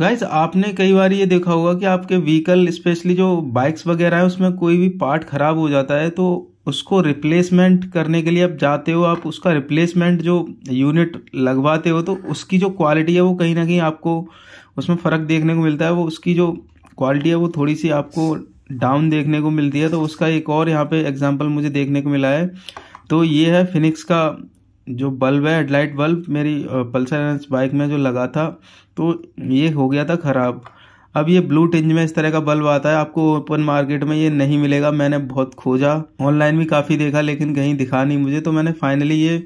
guys आपने कई बार ये देखा होगा कि आपके व्हीकल स्पेशली जो बाइक्स वगैरह है उसमें कोई भी पार्ट खराब हो जाता है तो उसको रिप्लेसमेंट करने के लिए आप जाते हो आप उसका रिप्लेसमेंट जो यूनिट लगवाते हो तो उसकी जो क्वालिटी है वो कहीं ना कहीं आपको उसमें फ़र्क देखने को मिलता है वो उसकी जो क्वालिटी है वो थोड़ी सी आपको डाउन देखने को मिलती है तो उसका एक और यहाँ पे एग्जांपल मुझे देखने को मिला है तो ये है फिनिक्स का जो बल्ब है हेडलाइट बल्ब मेरी पल्सर एन बाइक में जो लगा था तो ये हो गया था ख़राब अब ये ब्लू टिंज में इस तरह का बल्ब आता है आपको ओपन मार्केट में ये नहीं मिलेगा मैंने बहुत खोजा ऑनलाइन भी काफ़ी देखा लेकिन कहीं दिखा नहीं मुझे तो मैंने फाइनली ये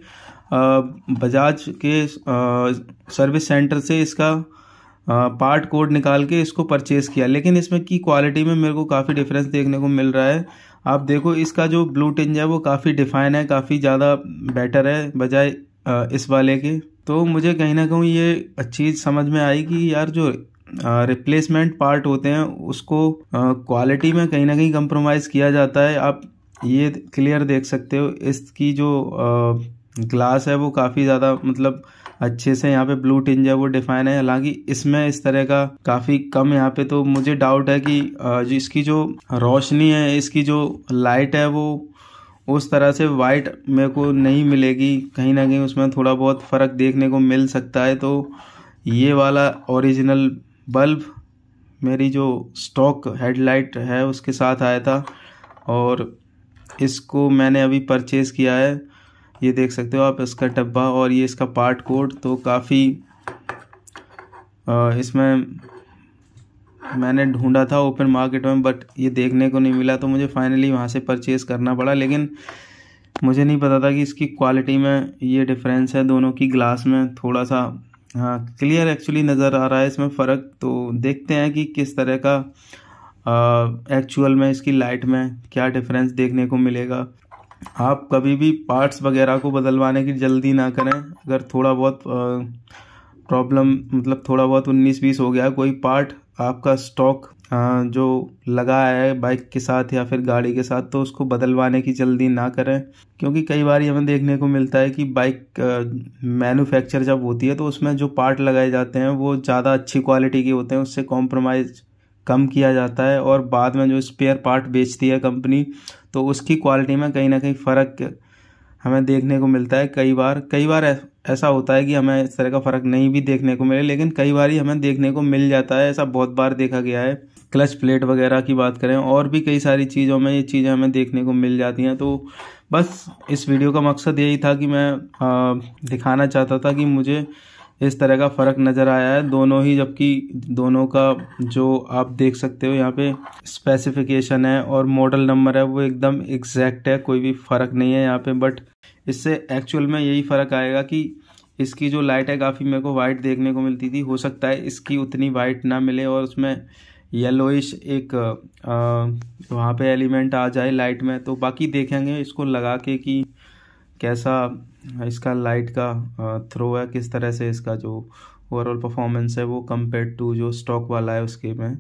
बजाज के सर्विस सेंटर से इसका पार्ट कोड निकाल के इसको परचेज़ किया लेकिन इसमें की क्वालिटी में मेरे को काफ़ी डिफरेंस देखने को मिल रहा है आप देखो इसका जो ब्लू टिंज है वो काफ़ी डिफाइन है काफ़ी ज़्यादा बेटर है बजाय इस वाले के तो मुझे कहीं ना कहीं ये अच्छी समझ में आई कि यार जो रिप्लेसमेंट पार्ट होते हैं उसको क्वालिटी में कहीं ना कहीं कंप्रोमाइज़ किया जाता है आप ये क्लियर देख सकते हो इसकी जो ग्लास है वो काफ़ी ज़्यादा मतलब अच्छे से यहाँ पे ब्लू टिंज है वो डिफाइन है हालांकि इसमें इस तरह का काफ़ी कम यहाँ पे तो मुझे डाउट है कि जो इसकी जो रोशनी है इसकी जो लाइट है वो उस तरह से वाइट मेरे को नहीं मिलेगी कहीं ना कहीं उसमें थोड़ा बहुत फ़र्क देखने को मिल सकता है तो ये वाला ओरिजिनल बल्ब मेरी जो स्टॉक हेडलाइट है उसके साथ आया था और इसको मैंने अभी परचेज़ किया है ये देख सकते हो आप इसका डब्बा और ये इसका पार्ट कोड तो काफ़ी इसमें मैंने ढूंढा था ओपन मार्केट में बट ये देखने को नहीं मिला तो मुझे फाइनली वहाँ से परचेज़ करना पड़ा लेकिन मुझे नहीं पता था कि इसकी क्वालिटी में ये डिफरेंस है दोनों की ग्लास में थोड़ा सा हाँ क्लियर एक्चुअली नज़र आ रहा है इसमें फ़र्क तो देखते हैं कि किस तरह का एक्चुअल में इसकी लाइट में क्या डिफरेंस देखने को मिलेगा आप कभी भी पार्ट्स वगैरह को बदलवाने की जल्दी ना करें अगर थोड़ा बहुत प्रॉब्लम मतलब थोड़ा बहुत उन्नीस बीस हो गया कोई पार्ट आपका स्टॉक जो लगा है बाइक के साथ या फिर गाड़ी के साथ तो उसको बदलवाने की जल्दी ना करें क्योंकि कई बार हमें देखने को मिलता है कि बाइक मैन्युफैक्चर जब होती है तो उसमें जो पार्ट लगाए जाते हैं वो ज़्यादा अच्छी क्वालिटी के होते हैं उससे कॉम्प्रोमाइज़ कम किया जाता है और बाद में जो स्पेयर पार्ट बेचती है कंपनी तो उसकी क्वालिटी में कहीं ना कहीं फ़र्क हमें देखने को मिलता है कई बार कई बार ऐसा होता है कि हमें इस तरह का फ़र्क नहीं भी देखने को मिले लेकिन कई बार ही हमें देखने को मिल जाता है ऐसा बहुत बार देखा गया है क्लच प्लेट वगैरह की बात करें और भी कई सारी चीज़ों में ये चीज़ें हमें देखने को मिल जाती हैं तो बस इस वीडियो का मकसद यही था कि मैं आ, दिखाना चाहता था कि मुझे इस तरह का फ़र्क नज़र आया है दोनों ही जबकि दोनों का जो आप देख सकते हो यहाँ पे स्पेसिफिकेशन है और मॉडल नंबर है वो एकदम एग्जैक्ट है कोई भी फ़र्क नहीं है यहाँ पे बट इससे एक्चुअल में यही फ़र्क आएगा कि इसकी जो लाइट है काफ़ी मेरे को वाइट देखने को मिलती थी हो सकता है इसकी उतनी वाइट ना मिले और उसमें येलोइश एक वहाँ पे एलिमेंट आ जाए लाइट में तो बाकी देखेंगे इसको लगा के कि कैसा इसका लाइट का थ्रो है किस तरह से इसका जो ओवरऑल परफॉर्मेंस है वो कंपेयर टू जो स्टॉक वाला है उसके में